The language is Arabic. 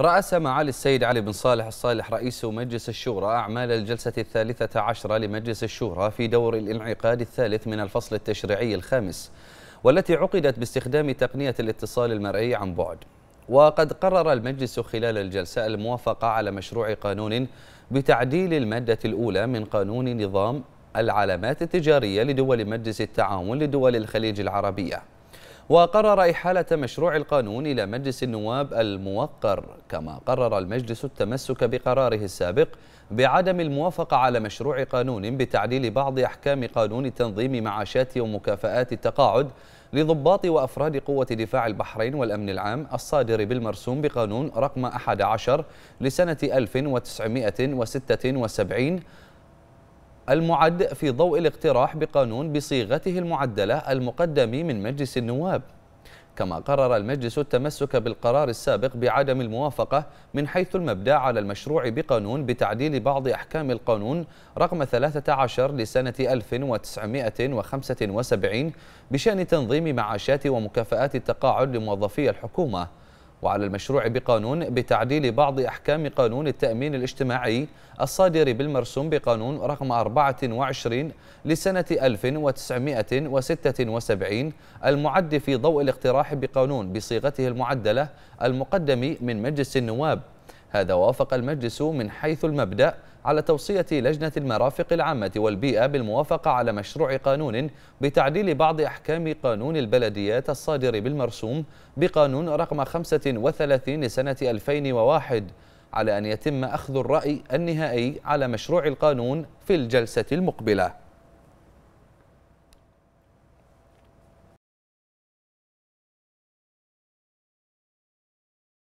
رأس معالي السيد علي بن صالح الصالح رئيس مجلس الشورى أعمال الجلسة الثالثة عشرة لمجلس الشورى في دور الانعقاد الثالث من الفصل التشريعي الخامس والتي عقدت باستخدام تقنية الاتصال المرئي عن بعد وقد قرر المجلس خلال الجلسة الموافقة على مشروع قانون بتعديل المادة الأولى من قانون نظام العلامات التجارية لدول مجلس التعاون لدول الخليج العربية وقرر إحالة مشروع القانون إلى مجلس النواب الموقر كما قرر المجلس التمسك بقراره السابق بعدم الموافقة على مشروع قانون بتعديل بعض أحكام قانون تنظيم معاشات ومكافآت التقاعد لضباط وأفراد قوة دفاع البحرين والأمن العام الصادر بالمرسوم بقانون رقم 11 لسنة 1976 المعد في ضوء الاقتراح بقانون بصيغته المعدلة المقدم من مجلس النواب كما قرر المجلس التمسك بالقرار السابق بعدم الموافقة من حيث المبدأ على المشروع بقانون بتعديل بعض أحكام القانون رقم 13 لسنة 1975 بشأن تنظيم معاشات ومكافآت التقاعد لموظفي الحكومة وعلى المشروع بقانون بتعديل بعض أحكام قانون التأمين الاجتماعي الصادر بالمرسوم بقانون رقم 24 لسنة 1976 المعد في ضوء الاقتراح بقانون بصيغته المعدلة المقدم من مجلس النواب هذا وافق المجلس من حيث المبدأ على توصية لجنة المرافق العامة والبيئة بالموافقة على مشروع قانون بتعديل بعض أحكام قانون البلديات الصادر بالمرسوم بقانون رقم 35 لسنة 2001 على أن يتم أخذ الرأي النهائي على مشروع القانون في الجلسة المقبلة